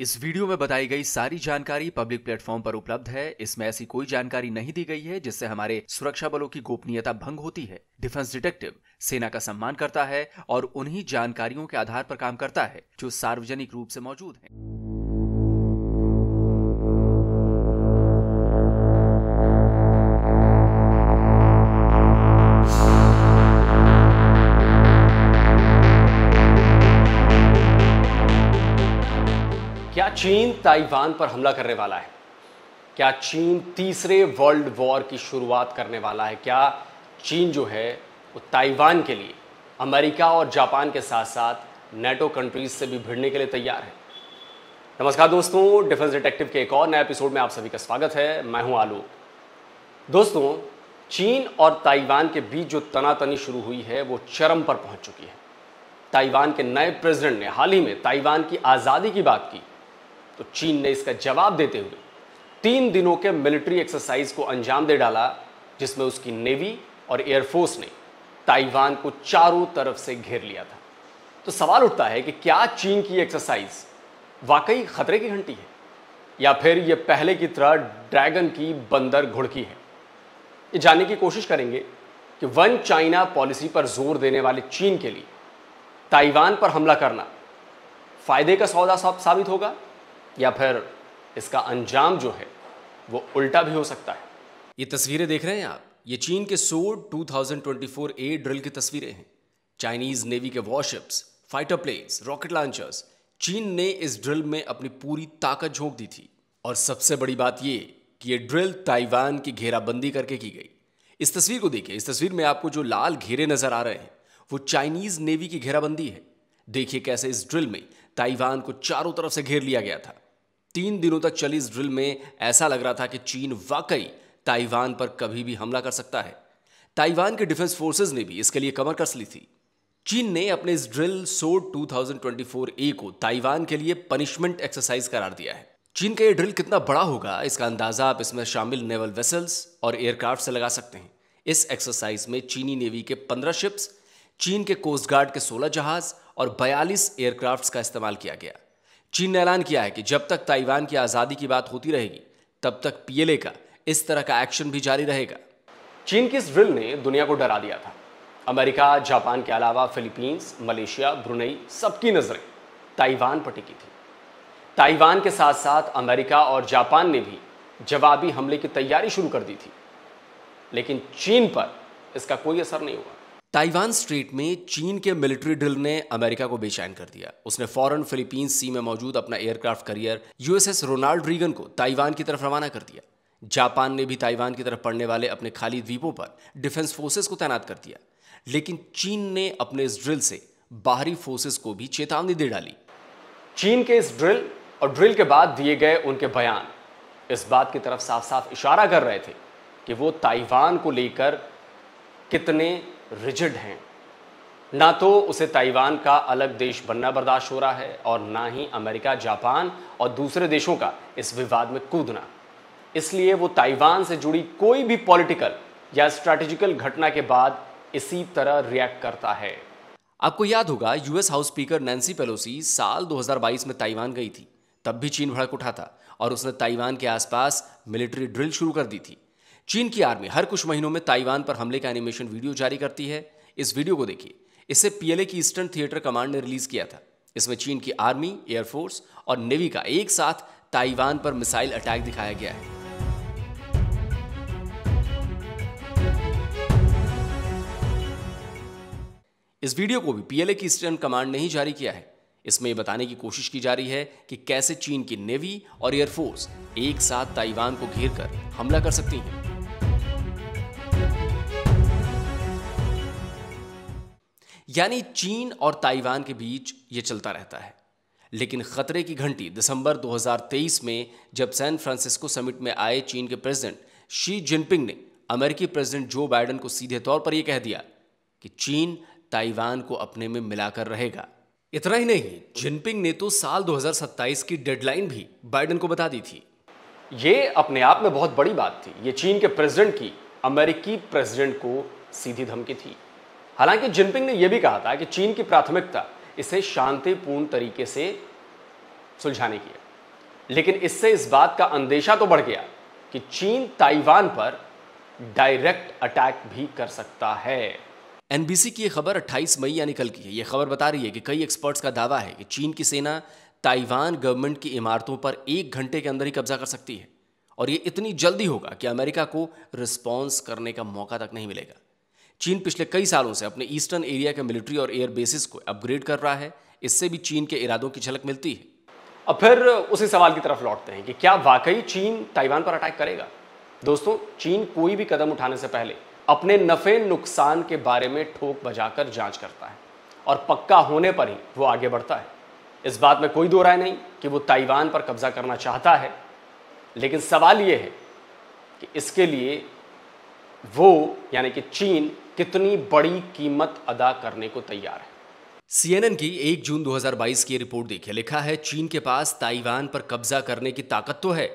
इस वीडियो में बताई गई सारी जानकारी पब्लिक प्लेटफॉर्म पर उपलब्ध है इसमें ऐसी कोई जानकारी नहीं दी गई है जिससे हमारे सुरक्षा बलों की गोपनीयता भंग होती है डिफेंस डिटेक्टिव सेना का सम्मान करता है और उन्हीं जानकारियों के आधार पर काम करता है जो सार्वजनिक रूप से मौजूद है चीन ताइवान पर हमला करने वाला है क्या चीन तीसरे वर्ल्ड वॉर की शुरुआत करने वाला है क्या चीन जो है वो ताइवान के लिए अमेरिका और जापान के साथ साथ नेटो कंट्रीज से भी भिड़ने के लिए तैयार है नमस्कार दोस्तों डिफेंस डिटेक्टिव के एक और नए एपिसोड में आप सभी का स्वागत है मैं हूं आलोक दोस्तों चीन और ताइवान के बीच जो तनातनी शुरू हुई है वो चरम पर पहुंच चुकी है ताइवान के नए प्रेसिडेंट ने हाल ही में ताइवान की आज़ादी की बात की तो चीन ने इसका जवाब देते हुए तीन दिनों के मिलिट्री एक्सरसाइज को अंजाम दे डाला जिसमें उसकी नेवी और एयरफोर्स ने ताइवान को चारों तरफ से घेर लिया था तो सवाल उठता है कि क्या चीन की एक्सरसाइज वाकई खतरे की घंटी है या फिर यह पहले की तरह ड्रैगन की बंदर घुड़की है ये जानने की कोशिश करेंगे कि वन चाइना पॉलिसी पर जोर देने वाले चीन के लिए ताइवान पर हमला करना फायदे का सौदा साबित होगा या फिर इसका अंजाम जो है वो उल्टा भी हो सकता है ये तस्वीरें देख रहे हैं आप ये चीन के सो 2024 ए ड्रिल की तस्वीरें हैं चाइनीज नेवी के warships fighter planes rocket launchers चीन ने इस ड्रिल में अपनी पूरी ताकत झोंक दी थी और सबसे बड़ी बात ये कि यह ड्रिल ताइवान की घेराबंदी करके की गई इस तस्वीर को देखिए इस तस्वीर में आपको जो लाल घेरे नजर आ रहे हैं वो चाइनीज नेवी की घेराबंदी है देखिए कैसे इस ड्रिल में ताइवान को चारों तरफ से घेर लिया गया था तीन दिनों तक चली इस ड्रिल में ऐसा लग रहा था कि चीन वाकई ताइवान पर कभी भी हमला कर सकता है ताइवान के डिफेंस फोर्सेस ने भी इसके लिए कमर कस ली थी चीन ने अपने इस ड्रिल सो 2024 ए को ताइवान के लिए पनिशमेंट एक्सरसाइज करार दिया है चीन का यह ड्रिल कितना बड़ा होगा इसका अंदाजा आप इसमें शामिल नेवल वेसल्स और एयरक्राफ्ट से लगा सकते हैं इस एक्सरसाइज में चीनी नेवी के पंद्रह शिप्स चीन के कोस्ट गार्ड के सोलह जहाज और 42 एयरक्राफ्ट्स का इस्तेमाल किया गया चीन ने ऐलान किया है कि जब तक ताइवान की आज़ादी की बात होती रहेगी तब तक पीएलए का इस तरह का एक्शन भी जारी रहेगा चीन की इस ड्रिल ने दुनिया को डरा दिया था अमेरिका जापान के अलावा फिलीपींस मलेशिया ब्रुनई सबकी नज़रें ताइवान पर टिकी थी ताइवान के साथ साथ अमेरिका और जापान ने भी जवाबी हमले की तैयारी शुरू कर दी थी लेकिन चीन पर इसका कोई असर नहीं हुआ ताइवान स्ट्रीट में चीन के मिलिट्री ड्रिल ने अमेरिका को बेचैन कर दिया उसने फॉरन फिलीपींस सी में मौजूद अपना aircraft carrier USS Ronald Reagan को ताइवान की तरफ रवाना कर दिया जापान ने भी ताइवान की तरफ पड़ने वाले अपने खाली द्वीपों पर डिफेंस फोर्सेस को तैनात कर दिया लेकिन चीन ने अपने इस ड्रिल से बाहरी फोर्सेस को भी चेतावनी दे डाली चीन के इस ड्रिल और ड्रिल के बाद दिए गए उनके बयान इस बात की तरफ साफ साफ इशारा कर रहे थे कि वो ताइवान को लेकर कितने रिजिड हैं ना तो उसे ताइवान का अलग देश बनना बर्दाश्त हो रहा है और ना ही अमेरिका जापान और दूसरे देशों का इस विवाद में कूदना इसलिए वो ताइवान से जुड़ी कोई भी पॉलिटिकल या स्ट्रेटेजिकल घटना के बाद इसी तरह रिएक्ट करता है आपको याद होगा US House Speaker Nancy Pelosi साल 2022 में ताइवान गई थी तब भी चीन भड़क उठा था और उसने ताइवान के आसपास मिलिट्री ड्रिल शुरू कर दी थी चीन की आर्मी हर कुछ महीनों में ताइवान पर हमले का एनिमेशन वीडियो जारी करती है इस वीडियो को देखिए इसे पीएलए की ईस्टर्न थिएटर कमांड ने रिलीज किया था इसमें चीन की आर्मी एयरफोर्स और नेवी का एक साथ ताइवान पर मिसाइल अटैक दिखाया गया है इस वीडियो को भी पीएलए की ईस्टर्न कमांड ने ही जारी किया है इसमें यह बताने की कोशिश की जा रही है कि कैसे चीन की नेवी और एयरफोर्स एक साथ ताइवान को घेर कर हमला कर सकती हैं यानी चीन और ताइवान के बीच ये चलता रहता है लेकिन खतरे की घंटी दिसंबर 2023 में जब सैन फ्रांसिस्को समिट में आए चीन के प्रेसिडेंट शी जिनपिंग ने अमेरिकी प्रेसिडेंट जो बाइडन को सीधे तौर पर यह कह दिया कि चीन ताइवान को अपने में मिलाकर रहेगा इतना ही नहीं जिनपिंग ने तो साल 2027 की डेडलाइन भी बाइडन को बता दी थी ये अपने आप में बहुत बड़ी बात थी ये चीन के प्रेसिडेंट की अमेरिकी प्रेसिडेंट को सीधी धमकी थी हालांकि जिनपिंग ने यह भी कहा था कि चीन की प्राथमिकता इसे शांतिपूर्ण तरीके से सुलझाने की है लेकिन इससे इस बात का अंदेशा तो बढ़ गया कि चीन ताइवान पर डायरेक्ट अटैक भी कर सकता है एनबीसी की यह खबर 28 मई यानी कल की है यह खबर बता रही है कि कई एक्सपर्ट्स का दावा है कि चीन की सेना ताइवान गवर्नमेंट की इमारतों पर एक घंटे के अंदर ही कब्जा कर सकती है और यह इतनी जल्दी होगा कि अमेरिका को रिस्पॉन्स करने का मौका तक नहीं मिलेगा चीन पिछले कई सालों से अपने ईस्टर्न एरिया के मिलिट्री और एयर बेसिस को अपग्रेड कर रहा है इससे भी चीन के इरादों की झलक मिलती है अब फिर उसी सवाल की तरफ लौटते हैं कि क्या वाकई चीन ताइवान पर अटैक करेगा दोस्तों चीन कोई भी कदम उठाने से पहले अपने नफे नुकसान के बारे में ठोक बजाकर जांच करता है और पक्का होने पर ही वो आगे बढ़ता है इस बात में कोई दो राय नहीं कि वो ताइवान पर कब्जा करना चाहता है लेकिन सवाल ये है कि इसके लिए वो यानी कि चीन कितनी बड़ी कीमत अदा करने को तैयार है सीएनएन की 1 जून 2022 की रिपोर्ट देखिए लिखा है चीन के पास ताइवान पर कब्जा करने की ताकत तो है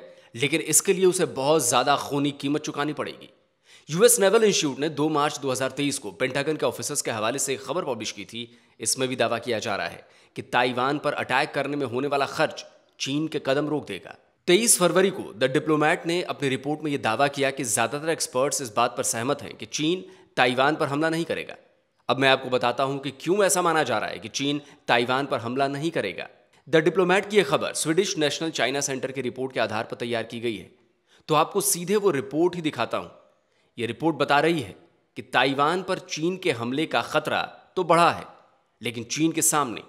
लेकिन इसके लिए उसे बहुत ज़्यादा खूनी कीमत चुकानी पड़ेगी यूएस नेवल इंस्टीट्यूट ने 2 मार्च 2023 को पेंटागन के ऑफिसर्स के हवाले से खबर पब्लिश की थी इसमें भी दावा किया जा रहा है कि ताइवान पर अटैक करने में होने वाला खर्च चीन के कदम रोक देगा तेईस फरवरी को द डिप्लोमैट ने अपनी रिपोर्ट में यह दावा किया कि ज्यादातर एक्सपर्ट्स इस बात पर सहमत हैं कि चीन ताइवान पर हमला नहीं करेगा अब मैं आपको बताता हूं कि क्यों ऐसा माना जा रहा है कि चीन ताइवान पर हमला नहीं करेगा द डिप्लोमैट की यह खबर स्वीडिश नेशनल चाइना सेंटर की रिपोर्ट के आधार पर तैयार की गई है तो आपको सीधे वो रिपोर्ट ही दिखाता हूं यह रिपोर्ट बता रही है कि ताइवान पर चीन के हमले का खतरा तो बढ़ा है लेकिन चीन के सामने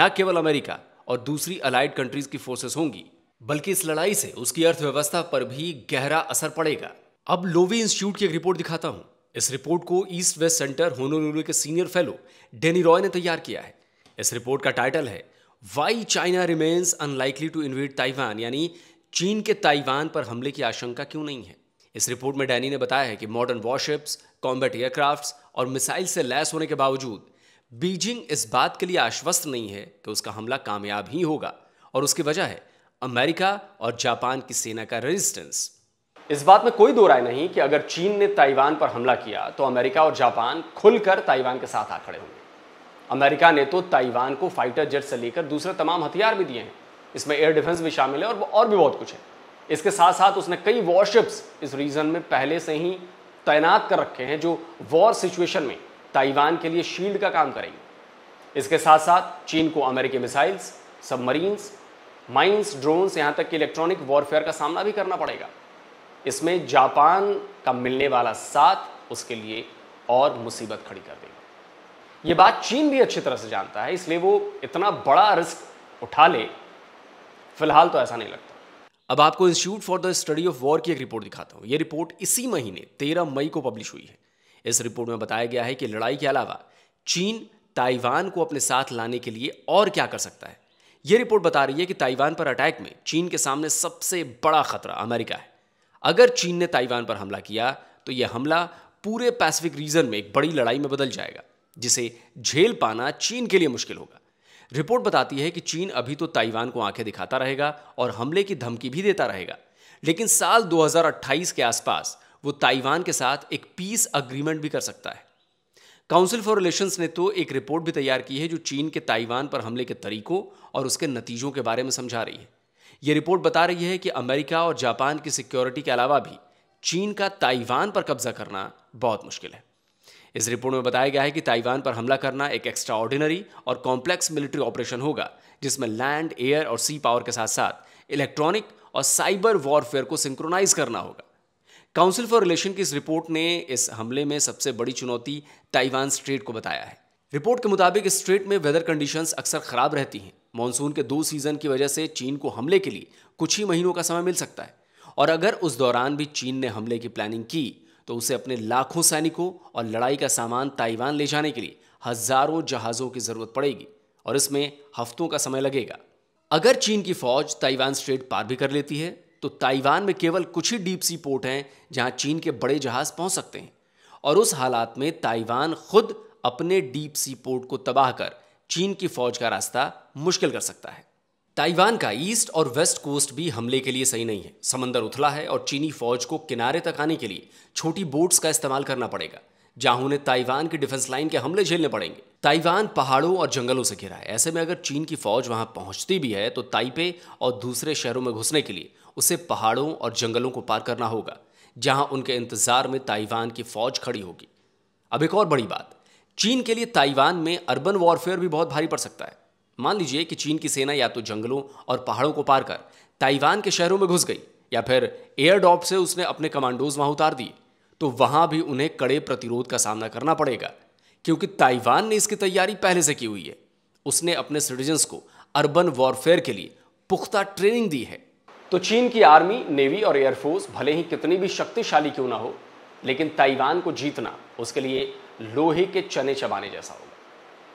न केवल अमेरिका और दूसरी अलाइड कंट्रीज की फोर्सेस होंगी बल्कि इस लड़ाई से उसकी अर्थव्यवस्था पर भी गहरा असर पड़ेगा अब लोवी इंस्टीट्यूट की एक रिपोर्ट दिखाता हूं इस रिपोर्ट को ईस्ट वेस्ट सेंटर होनोलुलु के सीनियर फेलो डेनी रॉय ने तैयार किया है इस रिपोर्ट का टाइटल है why China remains unlikely to invade Taiwan यानी चीन के ताइवान पर हमले की आशंका क्यों नहीं है इस रिपोर्ट में डैनी ने बताया है कि मॉडर्न वॉरशिप्स कॉम्बैट एयरक्राफ्ट्स और मिसाइल से लैस होने के बावजूद बीजिंग इस बात के लिए आश्वस्त नहीं है कि उसका हमला कामयाब ही होगा और उसकी वजह है अमेरिका और जापान की सेना का रेजिस्टेंस इस बात में कोई दो राय नहीं कि अगर चीन ने ताइवान पर हमला किया तो अमेरिका और जापान खुलकर ताइवान के साथ आ खड़े होंगे अमेरिका ने तो ताइवान को फाइटर जेट से लेकर दूसरे तमाम हथियार भी दिए हैं इसमें एयर डिफेंस भी शामिल है और और भी बहुत कुछ है इसके साथ साथ उसने कई वॉरशिप्स इस रीजन में पहले से ही तैनात कर रखे हैं जो वॉर सिचुएशन में ताइवान के लिए शील्ड का काम करेंगे इसके साथ साथ चीन को अमेरिकी मिसाइल्स सबमरीन्स माइंस ड्रोन्स यहाँ तक कि इलेक्ट्रॉनिक वॉरफेयर का सामना भी करना पड़ेगा इसमें जापान का मिलने वाला साथ उसके लिए और मुसीबत खड़ी कर देगा यह बात चीन भी अच्छी तरह से जानता है इसलिए वो इतना बड़ा रिस्क उठा ले फिलहाल तो ऐसा नहीं लगता अब आपको Institute for the Study of War की एक रिपोर्ट दिखाता हूं यह रिपोर्ट इसी महीने तेरह मई को पब्लिश हुई है इस रिपोर्ट में बताया गया है कि लड़ाई के अलावा चीन ताइवान को अपने साथ लाने के लिए और क्या कर सकता है यह रिपोर्ट बता रही है कि ताइवान पर अटैक में चीन के सामने सबसे बड़ा खतरा अमेरिका है अगर चीन ने ताइवान पर हमला किया तो यह हमला पूरे पैसिफिक रीजन में एक बड़ी लड़ाई में बदल जाएगा जिसे झेल पाना चीन के लिए मुश्किल होगा रिपोर्ट बताती है कि चीन अभी तो ताइवान को आंखें दिखाता रहेगा और हमले की धमकी भी देता रहेगा लेकिन साल 2028 के आसपास वो ताइवान के साथ एक पीस अग्रीमेंट भी कर सकता है काउंसिल फॉर रिलेशंस ने तो एक रिपोर्ट भी तैयार की है जो चीन के ताइवान पर हमले के तरीकों और उसके नतीजों के बारे में समझा रही है ये रिपोर्ट बता रही है कि अमेरिका और जापान की सिक्योरिटी के अलावा भी चीन का ताइवान पर कब्जा करना बहुत मुश्किल है इस रिपोर्ट में बताया गया है कि ताइवान पर हमला करना एक एक्स्ट्रा ऑर्डिनरी और कॉम्प्लेक्स मिलिट्री ऑपरेशन होगा जिसमें लैंड एयर और सी पावर के साथ साथ इलेक्ट्रॉनिक और साइबर वॉरफेयर को सिंक्रोनाइज करना होगा काउंसिल फॉर रिलेशन की इस रिपोर्ट ने इस हमले में सबसे बड़ी चुनौती ताइवान स्ट्रेट को बताया है रिपोर्ट के मुताबिक स्ट्रेट में वेदर कंडीशंस अक्सर खराब रहती हैं मानसून के दो सीज़न की वजह से चीन को हमले के लिए कुछ ही महीनों का समय मिल सकता है और अगर उस दौरान भी चीन ने हमले की प्लानिंग की तो उसे अपने लाखों सैनिकों और लड़ाई का सामान ताइवान ले जाने के लिए हज़ारों जहाज़ों की ज़रूरत पड़ेगी और इसमें हफ्तों का समय लगेगा अगर चीन की फौज ताइवान स्ट्रेट पार भी कर लेती है तो ताइवान में केवल कुछ ही डीप सी पोर्ट हैं जहां चीन के बड़े जहाज पहुंच सकते हैं और उस हालात में ताइवान खुद अपने डीप सी पोर्ट को तबाह कर चीन की फौज का रास्ता मुश्किल कर सकता है ताइवान का ईस्ट और वेस्ट कोस्ट भी हमले के लिए सही नहीं है समंदर उथला है और चीनी फौज को किनारे तक आने के लिए छोटी बोट्स का इस्तेमाल करना पड़ेगा जहां उन्हें ताइवान की डिफेंस लाइन के हमले झेलने पड़ेंगे ताइवान पहाड़ों और जंगलों से घिरा है ऐसे में अगर चीन की फौज वहां पहुंचती भी है तो ताइपे और दूसरे शहरों में घुसने के लिए उसे पहाड़ों और जंगलों को पार करना होगा जहां उनके इंतजार में ताइवान की फौज खड़ी होगी अब एक और बड़ी बात चीन के लिए ताइवान में अर्बन वॉरफेयर भी बहुत भारी पड़ सकता है मान लीजिए कि चीन की सेना या तो जंगलों और पहाड़ों को पार कर ताइवान के शहरों में घुस गई या फिर एयर डॉप से उसने अपने कमांडोज वहां उतार दिए तो वहां भी उन्हें कड़े प्रतिरोध का सामना करना पड़ेगा क्योंकि ताइवान ने इसकी तैयारी पहले से की हुई है उसने अपने सिटीजन्स को अर्बन वॉरफेयर के लिए पुख्ता ट्रेनिंग दी है तो चीन की आर्मी नेवी और एयरफोर्स भले ही कितनी भी शक्तिशाली क्यों ना हो लेकिन ताइवान को जीतना उसके लिए लोहे के चने चबाने जैसा होगा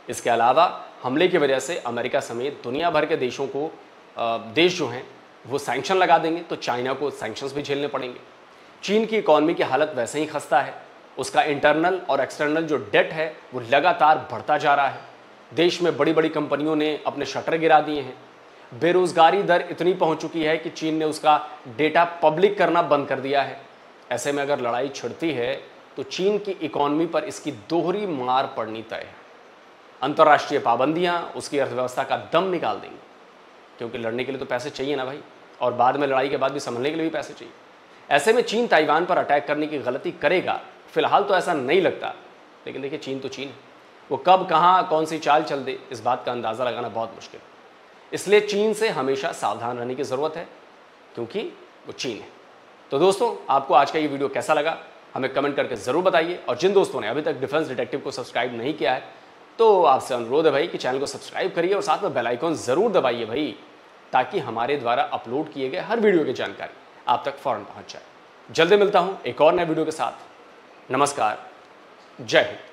इसके अलावा हमले की वजह से अमेरिका समेत दुनिया भर के देशों को देश जो हैं वो सैंक्शन लगा देंगे तो चाइना को सैंक्शंस भी झेलने पड़ेंगे चीन की इकॉनमी की हालत वैसे ही खस्ता है उसका इंटरनल और एक्सटर्नल जो डेट है वो लगातार बढ़ता जा रहा है देश में बड़ी बड़ी कंपनियों ने अपने शटर गिरा दिए हैं बेरोजगारी दर इतनी पहुंच चुकी है कि चीन ने उसका डेटा पब्लिक करना बंद कर दिया है ऐसे में अगर लड़ाई छिड़ती है तो चीन की इकॉनमी पर इसकी दोहरी मार पड़नी तय है अंतर्राष्ट्रीय पाबंदियाँ उसकी अर्थव्यवस्था का दम निकाल देंगी क्योंकि लड़ने के लिए तो पैसे चाहिए ना भाई और बाद में लड़ाई के बाद भी संभलने के लिए भी पैसे चाहिए ऐसे में चीन ताइवान पर अटैक करने की गलती करेगा फिलहाल तो ऐसा नहीं लगता लेकिन देखिए चीन तो चीन है वो कब कहाँ कौन सी चाल चल दे इस बात का अंदाज़ा लगाना बहुत मुश्किल है इसलिए चीन से हमेशा सावधान रहने की ज़रूरत है क्योंकि वो चीन है तो दोस्तों आपको आज का ये वीडियो कैसा लगा हमें कमेंट करके ज़रूर बताइए और जिन दोस्तों ने अभी तक डिफेंस डिटेक्टिव को सब्सक्राइब नहीं किया है तो आपसे अनुरोध है भाई कि चैनल को सब्सक्राइब करिए और साथ में बेल आइकॉन ज़रूर दबाइए भाई ताकि हमारे द्वारा अपलोड किए गए हर वीडियो की जानकारी आप तक फ़ौरन पहुँच जाए जल्दी मिलता हूँ एक और नए वीडियो के साथ नमस्कार जय हिंद